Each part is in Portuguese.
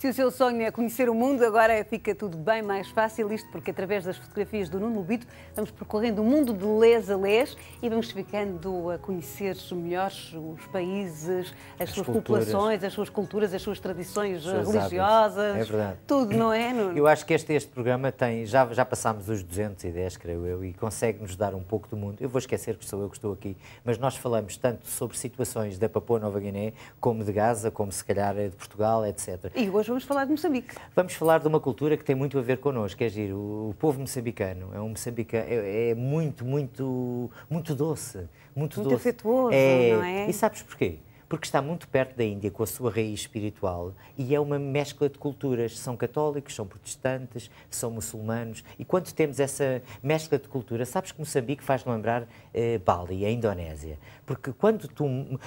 Se o seu sonho é conhecer o mundo, agora fica tudo bem mais fácil, isto porque através das fotografias do Nuno Lubito vamos percorrendo o mundo de lês a lês e vamos ficando a conhecer melhor os países, as, as suas culturas. populações, as suas culturas, as suas tradições suas religiosas. É verdade. Tudo, não é, Nuno? Eu acho que este, este programa tem. Já, já passámos os 210, creio eu, e consegue-nos dar um pouco do mundo. Eu vou esquecer que sou eu que estou aqui, mas nós falamos tanto sobre situações da Papua Nova Guiné, como de Gaza, como se calhar é de Portugal, etc. E hoje vamos falar de Moçambique. Vamos falar de uma cultura que tem muito a ver connosco, quer é dizer, o, povo moçambicano é um moçambicano, é, é muito, muito, muito doce, muito, muito doce. afetuoso, é, não é? E sabes porquê? porque está muito perto da Índia com a sua raiz espiritual e é uma mescla de culturas. São católicos, são protestantes, são muçulmanos. E quando temos essa mescla de cultura, sabes que Moçambique faz lembrar eh, Bali, a Indonésia. Porque quando tu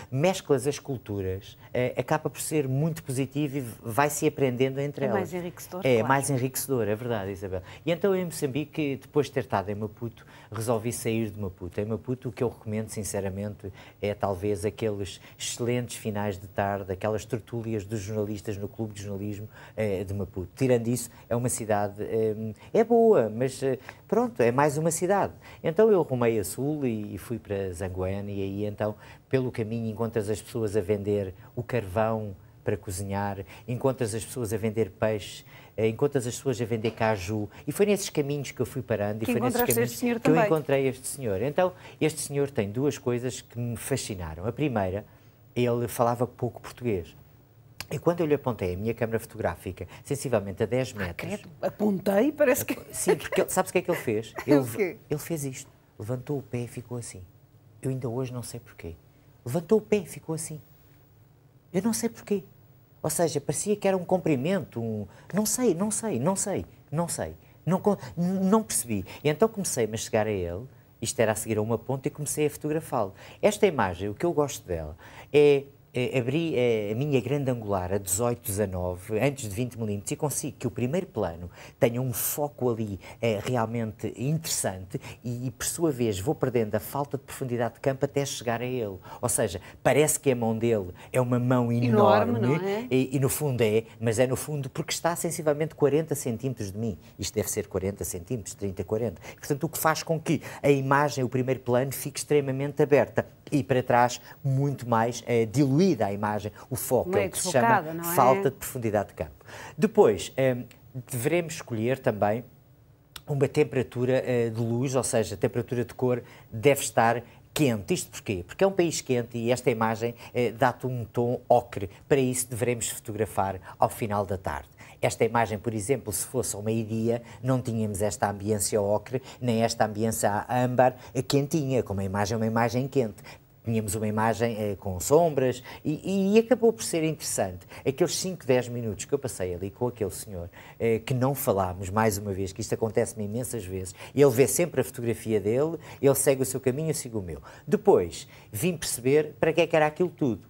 mesclas as culturas, eh, acaba por ser muito positivo e vai-se aprendendo entre é elas. É mais enriquecedor. É, claro. mais enriquecedor, é verdade, Isabel. E então em Moçambique, depois de ter estado em Maputo, resolvi sair de Maputo. Em Maputo, o que eu recomendo, sinceramente, é talvez aqueles excelentes excelentes finais de tarde, aquelas tertúlias dos jornalistas no Clube de Jornalismo eh, de Maputo. Tirando isso, é uma cidade. Eh, é boa, mas eh, pronto, é mais uma cidade. Então eu rumei a sul e, e fui para Zanguiana, e aí então, pelo caminho, encontras as pessoas a vender o carvão para cozinhar, encontras as pessoas a vender peixe, eh, encontras as pessoas a vender caju. E foi nesses caminhos que eu fui parando que e foi nesses caminhos que também. eu encontrei este senhor. Então, este senhor tem duas coisas que me fascinaram. A primeira ele falava pouco português. E quando eu lhe apontei a minha câmera fotográfica, sensivelmente a 10 ah, metros. Ah, apontei? Parece que. Sim, porque sabes o que é que ele fez? Ele, ele fez isto. Levantou o pé e ficou assim. Eu ainda hoje não sei porquê. Levantou o pé e ficou assim. Eu não sei porquê. Ou seja, parecia que era um comprimento, um... Não sei, não sei, não sei, não sei. Não, não percebi. E então comecei a chegar a ele isto era a seguir a uma ponte e comecei a fotografá-lo. Esta imagem, o que eu gosto dela, é eh, abri eh, a minha grande angular a 18, 19, antes de 20 milímetros e consigo que o primeiro plano tenha um foco ali eh, realmente interessante e, por sua vez, vou perdendo a falta de profundidade de campo até chegar a ele. Ou seja, parece que a mão dele é uma mão enorme, enorme é? e, e, no fundo é, mas é no fundo porque está sensivelmente 40 centímetros de mim. Isto deve ser 40 centímetros, 30, 40. Portanto, o que faz com que a imagem, o primeiro plano, fique extremamente aberta e para trás muito mais é, diluída diluída a imagem, o foco, Meio é o que se chama é? falta de profundidade de campo. Depois, hum, eh, devemos escolher também uma temperatura eh, de luz, ou seja, a temperatura de cor deve estar quente. Isto porquê? Porque é um país quente e esta imagem eh, dá-te um tom ocre. Para isso deveremos fotografar ao final da tarde. Esta imagem, por exemplo, se fosse ao meio-dia, não tínhamos esta ambiência ocre, nem esta ambiência âmbar quentinha, como a imagem é uma imagem quente. Tínhamos uma imagem eh, com sombras e, e, acabou por ser interessante. Aqueles 5, 10 minutos que eu passei ali com aquele senhor, eh, que não falámos mais uma vez, que isto acontece-me imensas vezes, ele vê sempre a fotografia dele, ele segue o seu caminho, eu sigo o meu. Depois vim perceber para que é que era aquilo tudo.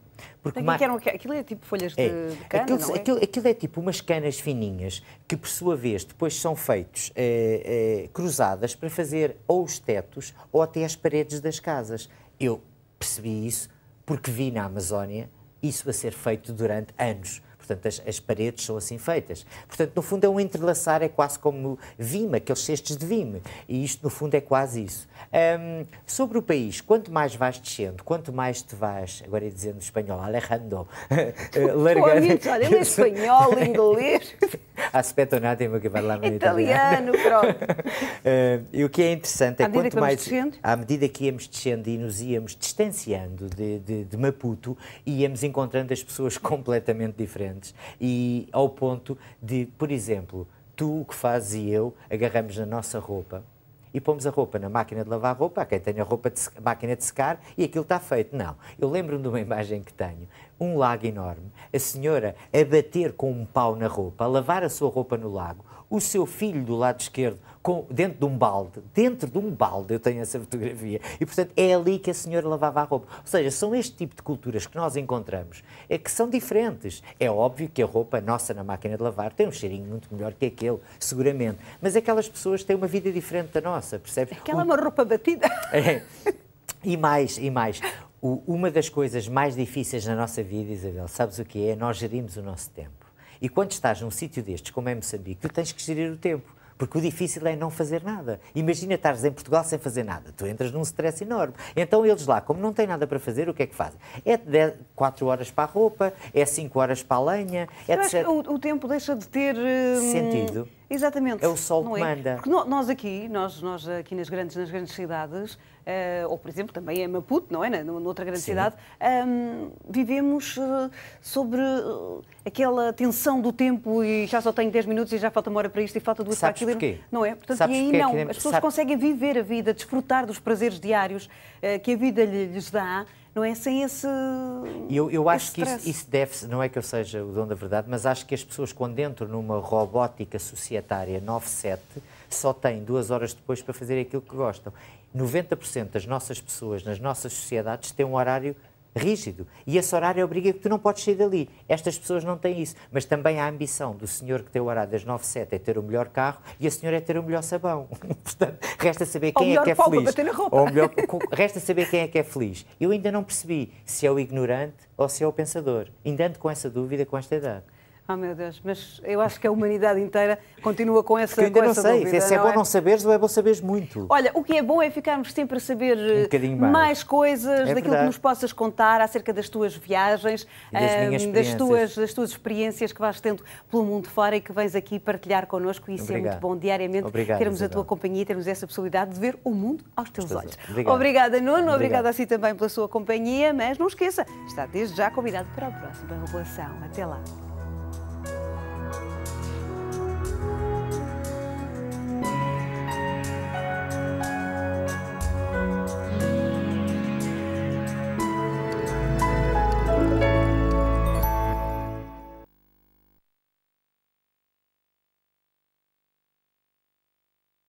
Porque uma... É que eram, aquilo é tipo folhas é, de, é. cana, aquilo, não é? Aquilo, aquilo, é tipo umas canas fininhas que, por sua vez, depois são feitos eh, cruzadas para fazer ou os tetos ou até as paredes das casas. Eu percebi isso porque vi na Amazónia isso a ser feito durante anos. Portanto, as, as, paredes são assim feitas. Portanto, no fundo, é um entrelaçar, é quase como vime, aqueles cestos de vime. E isto, no fundo, é quase isso. Um, sobre o país, quanto mais vais descendo, quanto mais te vais, agora ia é dizendo espanhol, Alejandro, eh, largando... olha, ele é espanhol, inglês... Aspetto nada que vai lá italiano. pronto. Uh, eh, e o que é interessante é à quanto mais... Descendo? À medida que íamos descendo e nos íamos distanciando de, de, de Maputo, íamos encontrando as pessoas completamente diferentes diferentes e ao ponto de, por exemplo, tu o que fazes e eu agarramos na nossa roupa e pomos a roupa na máquina de lavar roupa, há quem tenha a roupa de, máquina de secar e aquilo está feito. Não, eu lembro-me de uma imagem que tenho, um lago enorme, a senhora a bater com um pau na roupa, a lavar a sua roupa no lago, o seu filho do lado esquerdo com, dentro de um balde, dentro de um balde, eu tenho essa fotografia, e portanto é ali que a senhora lavava a roupa. Ou seja, são este tipo de culturas que nós encontramos, é que são diferentes. É óbvio que a roupa nossa na máquina de lavar tem um cheirinho muito melhor que aquele, seguramente, mas aquelas pessoas têm uma vida diferente da nossa, percebes? Aquela é uma roupa batida. É. E mais, e mais. O, uma das coisas mais difíceis na nossa vida, Isabel, sabes o que é? é nós gerimos o nosso tempo. E quando estás num sítio destes, como é Moçambique, tu tens que gerir o tempo. Porque o difícil é não fazer nada. Imagina estares em Portugal sem fazer nada. Tu entras num stress enorme. Então eles lá, como não têm nada para fazer, o que é que fazem? É 4 horas para a roupa, é 5 horas para a lenha, é etc. O, o, tempo deixa de ter... Hum... Sentido. Exatamente. É o sol que é? manda. Porque nós aqui, nós, nós aqui nas grandes, nas grandes cidades, uh, ou por exemplo também em Maputo, não é? Na, noutra grande Sim. cidade, um, ehm, vivemos uh, sobre uh, aquela tensão do tempo e já só tenho 10 minutos e já falta uma hora para isto e falta duas Sabes para aquilo. Porquê? Não é? Portanto, Sabes e aí não. É As pessoas conseguem viver a vida, desfrutar dos prazeres diários que a vida lhes dá não é? Sem esse. Eu, eu acho esse que isso, isso deve não é que eu seja o dono da verdade, mas acho que as pessoas, quando entram numa robótica societária 9-7, só têm duas horas depois para fazer aquilo que gostam. 90% das nossas pessoas, nas nossas sociedades, têm um horário rígido. E esse horário é obriga que tu não podes sair dali. Estas pessoas não têm isso. Mas também a ambição do senhor que tem o horário das 9 7 é ter o melhor carro e a senhora é ter o melhor sabão. Portanto, resta saber quem é que é feliz. Bater na roupa. Ou melhor, resta saber quem é que é feliz. Eu ainda não percebi se é o ignorante ou se é o pensador. Ainda ando com essa dúvida com esta idade. Oh meu Deus, mas eu acho que a humanidade inteira continua com essa Porque ainda não sei dúvida, se é não bom é? não saberes ou é bom saberes muito. Olha, o que é bom é ficarmos sempre a saber um eh, mais. mais. coisas é daquilo verdade. que nos possas contar acerca das tuas viagens, das, eh, das, tuas, das tuas experiências que vais tendo pelo mundo fora e que vens aqui partilhar connosco. E isso Obrigado. é muito bom diariamente Obrigado, termos Isabel. a tua companhia e termos essa possibilidade de ver o mundo aos teus olhos. Obrigado. Obrigada, Nuno. Obrigado. Obrigada a si também pela sua companhia, mas não esqueça, está desde já convidado para a próxima regulação. Até lá.